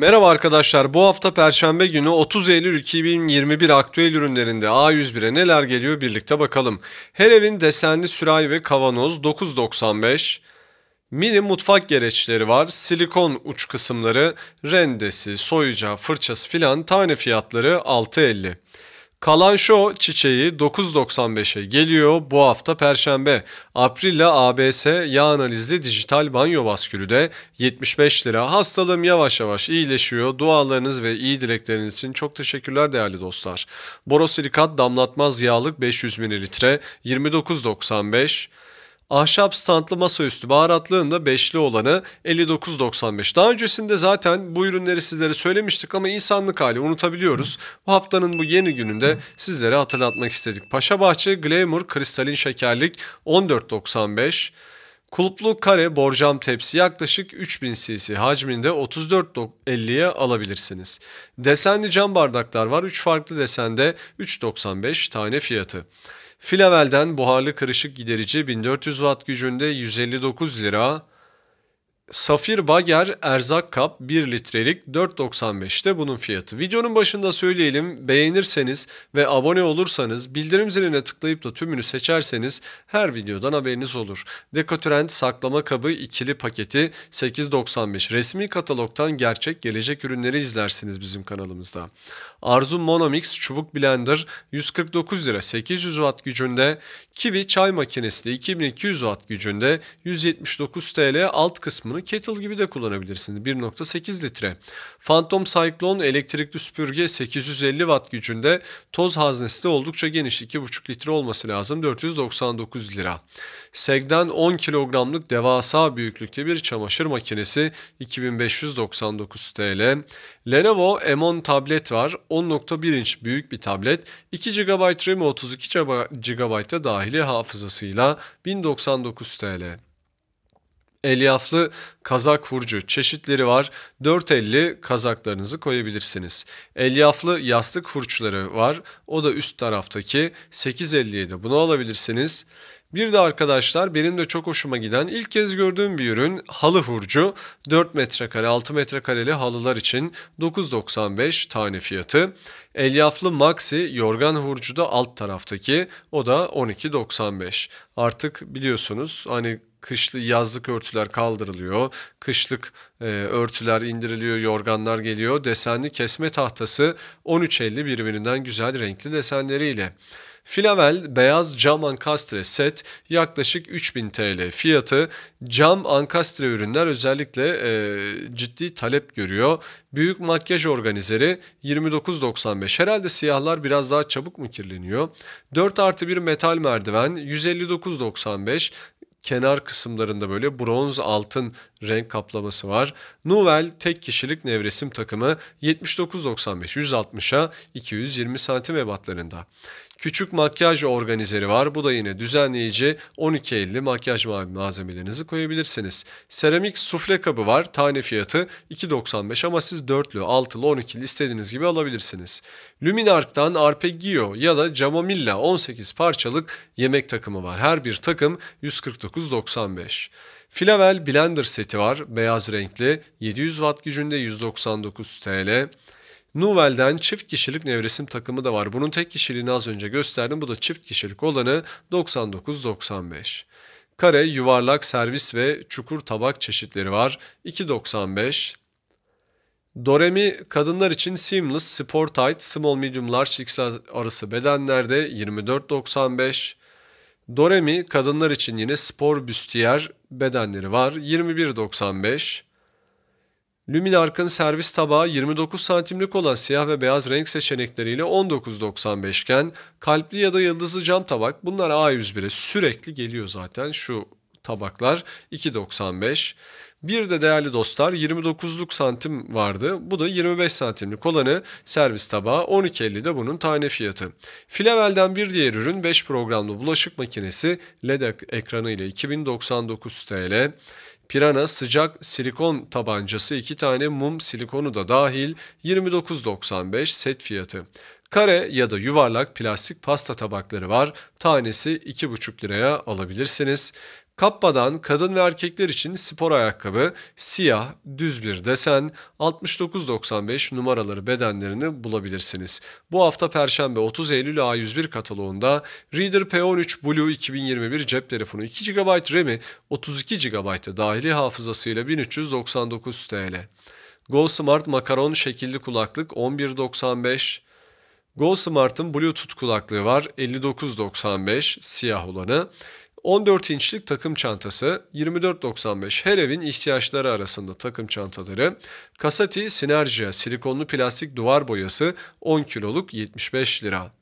Merhaba arkadaşlar. Bu hafta Perşembe günü 30 Eylül 2021 aktüel ürünlerinde A101'e neler geliyor birlikte bakalım. Her evin desenli sürahi ve kavanoz 9.95. Mini mutfak gereçleri var. Silikon uç kısımları, rendesi, soyuca, fırçası filan tane fiyatları 6.50. Kalanşo çiçeği 9.95'e geliyor bu hafta Perşembe. Aprilla ABS yağ analizli dijital banyo baskülü de 75 lira. Hastalığım yavaş yavaş iyileşiyor. Dualarınız ve iyi dilekleriniz için çok teşekkürler değerli dostlar. Borosilikat damlatmaz yağlık 500 ml 29.95 Ahşap standlı masaüstü baharatlığında beşli olanı 59.95. Daha öncesinde zaten bu ürünleri sizlere söylemiştik ama insanlık hali unutabiliyoruz. Bu haftanın bu yeni gününde sizlere hatırlatmak istedik. Paşabahçe Glamour Kristalin Şekerlik 14.95. Kulplu kare borcam tepsi yaklaşık 3000 cc hacminde 34.50'ye alabilirsiniz. Desenli cam bardaklar var. 3 farklı desende 3.95 tane fiyatı. Filavel'den buharlı kırışık giderici 1400 watt gücünde 159 lira, Safir Bager Erzak Kap 1 litrelik 4.95'te bunun fiyatı. Videonun başında söyleyelim beğenirseniz ve abone olursanız bildirim ziline tıklayıp da tümünü seçerseniz her videodan haberiniz olur. Dekotrend saklama kabı ikili paketi 8.95 resmi katalogtan gerçek gelecek ürünleri izlersiniz bizim kanalımızda. Arzu Monomix çubuk blender 149 lira 800 watt gücünde. Kiwi çay makinesi 2200 watt gücünde 179 TL alt kısmını bunu kettle gibi de kullanabilirsiniz. 1.8 litre. Phantom Cyclone elektrikli süpürge 850 watt gücünde toz haznesi de oldukça geniş. 2.5 litre olması lazım. 499 lira. Segden 10 kilogramlık devasa büyüklükte bir çamaşır makinesi 2599 TL. Lenovo M10 tablet var. 10.1 inç büyük bir tablet. 2 GB RAM 32 GB da dahili hafızasıyla 1099 TL. Elyaflı kazak hurcu çeşitleri var. 4.50 kazaklarınızı koyabilirsiniz. Elyaflı yastık hurçları var. O da üst taraftaki 8.57 bunu alabilirsiniz. Bir de arkadaşlar benim de çok hoşuma giden ilk kez gördüğüm bir ürün halı hurcu. 4 metrekare 6 metrekareli halılar için 9.95 tane fiyatı. Elyaflı maxi yorgan hurcu da alt taraftaki o da 12.95. Artık biliyorsunuz hani kışlı yazlık örtüler kaldırılıyor. Kışlık e, örtüler indiriliyor, yorganlar geliyor. Desenli kesme tahtası 13.50 birbirinden güzel renkli desenleriyle. Filavel beyaz cam ankastre set yaklaşık 3000 TL fiyatı. Cam ankastre ürünler özellikle e, ciddi talep görüyor. Büyük makyaj organizeri 29.95 herhalde siyahlar biraz daha çabuk mu kirleniyor? 4 artı 1 metal merdiven 159.95 kenar kısımlarında böyle bronz altın renk kaplaması var. Nouvel tek kişilik nevresim takımı 79.95 160'a 220 santim ebatlarında. Küçük makyaj organizeri var. Bu da yine düzenleyici. 12.50 makyaj malzemelerinizi koyabilirsiniz. Seramik sufle kabı var. Tane fiyatı 2.95 ama siz 4'lü, 6'lı, 12'li istediğiniz gibi alabilirsiniz. Luminark'tan Arpeggio ya da Camomilla 18 parçalık yemek takımı var. Her bir takım 149.95. Filavel blender seti var. Beyaz renkli. 700 watt gücünde 199 TL. Nuvel'den çift kişilik nevresim takımı da var. Bunun tek kişiliğini az önce gösterdim. Bu da çift kişilik olanı 99.95. Kare, yuvarlak, servis ve çukur tabak çeşitleri var. 2.95. Doremi kadınlar için seamless, sport tight, small medium large XL arası bedenlerde 24.95. Doremi kadınlar için yine spor büstiyer bedenleri var 21.95. Luminarkın servis tabağı 29 santimlik olan siyah ve beyaz renk seçenekleriyle 19.95 iken kalpli ya da yıldızlı cam tabak bunlar A101'e sürekli geliyor zaten şu tabaklar 2.95. Bir de değerli dostlar 29'luk santim vardı. Bu da 25 santimlik olanı servis tabağı 12.50'de bunun tane fiyatı. Filevel'den bir diğer ürün 5 programlı bulaşık makinesi LED e ekranı ile 2099 TL. Pirana sıcak silikon tabancası 2 tane mum silikonu da dahil 29.95 set fiyatı. Kare ya da yuvarlak plastik pasta tabakları var. Tanesi 2,5 liraya alabilirsiniz. Kappa'dan kadın ve erkekler için spor ayakkabı, siyah, düz bir desen, 69.95 numaraları bedenlerini bulabilirsiniz. Bu hafta Perşembe 30 Eylül A101 kataloğunda Reader P13 Blue 2021 cep telefonu 2 GB RAM'i 32 GB dahili hafızasıyla 1399 TL. Go Smart makaron şekilli kulaklık 11.95 GoSmart'ın Bluetooth kulaklığı var 5995 siyah olanı. 14 inçlik takım çantası 24.95 her evin ihtiyaçları arasında takım çantaları. Kasati Sinergia silikonlu plastik duvar boyası 10 kiloluk 75 lira.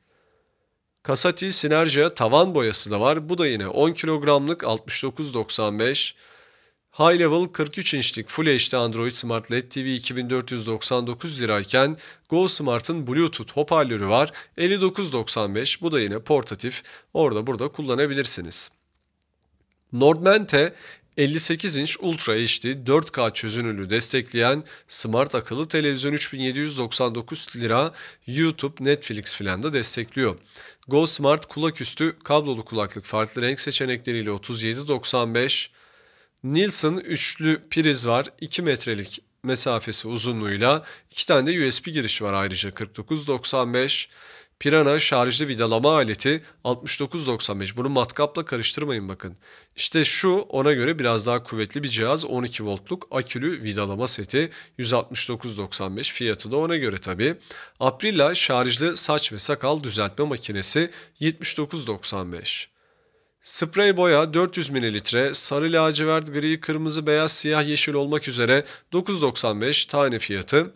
Kasati Sinergia tavan boyası da var. Bu da yine 10 kilogramlık 69.95 High Level 43 inçlik Full HD Android Smart LED TV 2499 lirayken Go Smart'ın Bluetooth hoparlörü var 59.95 bu da yine portatif orada burada kullanabilirsiniz. Nordmente 58 inç Ultra HD 4K çözünürlüğü destekleyen smart akıllı televizyon 3799 lira YouTube, Netflix filan da destekliyor. Go Smart kulaküstü kablolu kulaklık farklı renk seçenekleriyle 37.95 Nielsen üçlü priz var. 2 metrelik mesafesi uzunluğuyla. iki tane de USB girişi var ayrıca 4995. Pirana şarjlı vidalama aleti 69.95. Bunu matkapla karıştırmayın bakın. İşte şu ona göre biraz daha kuvvetli bir cihaz. 12 voltluk akülü vidalama seti 169.95. Fiyatı da ona göre tabi. Aprilla şarjlı saç ve sakal düzeltme makinesi 79.95. Sprey boya 400 ml, sarı lacivert, gri, kırmızı, beyaz, siyah, yeşil olmak üzere 9.95 tane fiyatı.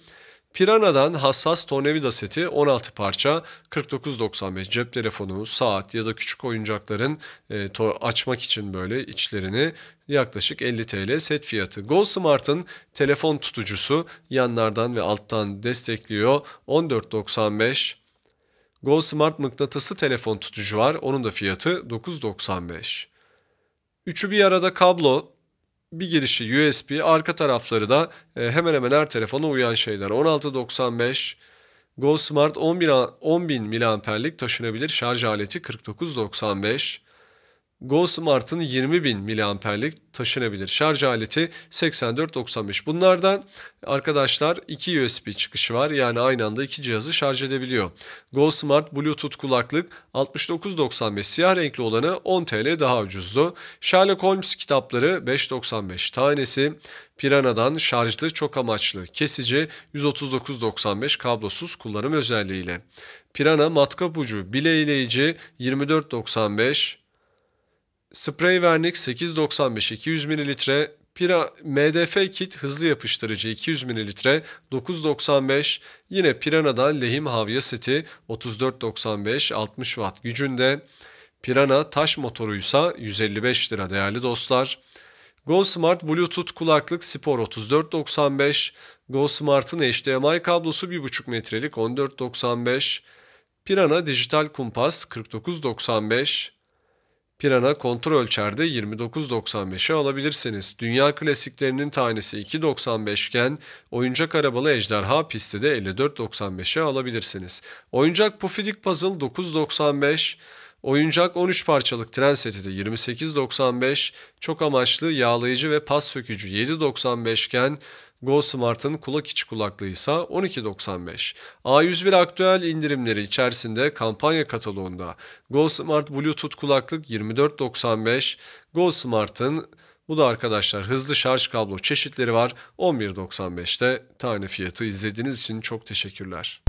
Pirana'dan hassas tornavida seti 16 parça 49.95 cep telefonu, saat ya da küçük oyuncakların e, açmak için böyle içlerini yaklaşık 50 TL set fiyatı. Go Smart'ın telefon tutucusu yanlardan ve alttan destekliyor 14.95 Go Smart mıknatıslı telefon tutucu var. Onun da fiyatı 9.95. Üçü bir arada kablo, bir girişi USB, arka tarafları da e, hemen hemen her telefona uyan şeyler. 16.95 Go Smart 10.000 10 mAh'lik taşınabilir şarj aleti 49.95 Go Smart'ın 20 bin miliamperlik taşınabilir şarj aleti 8495. Bunlardan arkadaşlar iki USB çıkışı var. Yani aynı anda iki cihazı şarj edebiliyor. Go Smart Bluetooth kulaklık 69.95 siyah renkli olanı 10 TL daha ucuzdu. Sherlock Holmes kitapları 5.95 tanesi. Pirana'dan şarjlı çok amaçlı kesici 139.95 kablosuz kullanım özelliğiyle. Pirana matkap ucu bileyleyici 24.95 Sprey vernik 8.95 200 ml, Pira MDF kit hızlı yapıştırıcı 200 ml 9.95 yine Pirana'dan lehim havya seti 34.95 60 watt gücünde. Pirana taş motoruysa 155 lira değerli dostlar. Go Smart Bluetooth kulaklık Spor 3495, Go Smart'ın HDMI kablosu 1.5 metrelik 1495, Pirana dijital kumpas 4995, Pirana kontrol ölçerde 29.95'e alabilirsiniz. Dünya klasiklerinin tanesi 2.95 iken oyuncak arabalı ejderha pisti 54.95'e alabilirsiniz. Oyuncak Pufidik Puzzle 9.95 Oyuncak 13 parçalık tren seti de 28.95, çok amaçlı yağlayıcı ve pas sökücü 7.95 iken Go kulak içi kulaklığı ise 12.95. A101 aktüel indirimleri içerisinde kampanya kataloğunda GoSmart Bluetooth kulaklık 24.95, Go bu da arkadaşlar hızlı şarj kablo çeşitleri var. 11.95'te tane fiyatı izlediğiniz için çok teşekkürler.